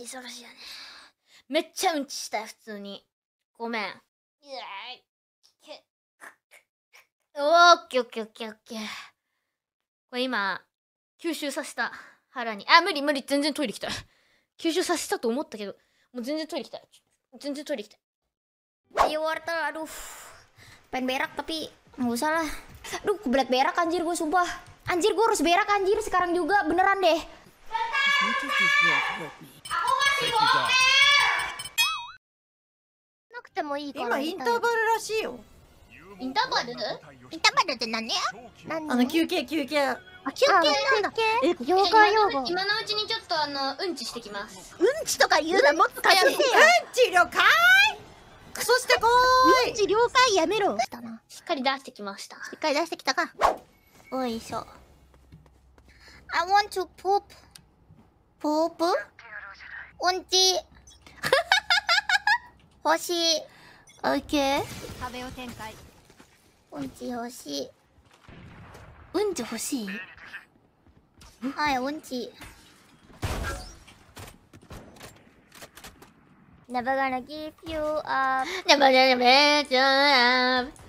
忙しいよね。めっちゃうんちした、普通に。ごめん。おー、オッケーオッケーオッケーオッケー。これ今、吸収させた。腹に。あ、無理無理。全然トイレ行きたい。吸収させたと思ったけど、もう全然トイレ行きたい。全然トイレ行きたい。Ayo wortel, aduh. Pengen berak tapi nggak usah lah. Aduh, kebelet berak anjir gue sumpah. Anjir gue harus berak anjir sekarang juga beneran deh. なくてもいいか今インターバルらしいよインターバルインターバルって何何あの休憩休憩あ休憩なんだえ妖怪用語今のうちにちょっとあのうんちしてきますうんちとか言うなもっとかけてうんち了解クソしてこーいうんち了解やめろしっかり出してきましたしっかり出してきたかおいしょ I want to poop ポープうんち。欲しい。オッケー。壁を展開。うんち欲しい。うんち欲しいはい、うんち。Never gonna give you up. Never gonna make you up.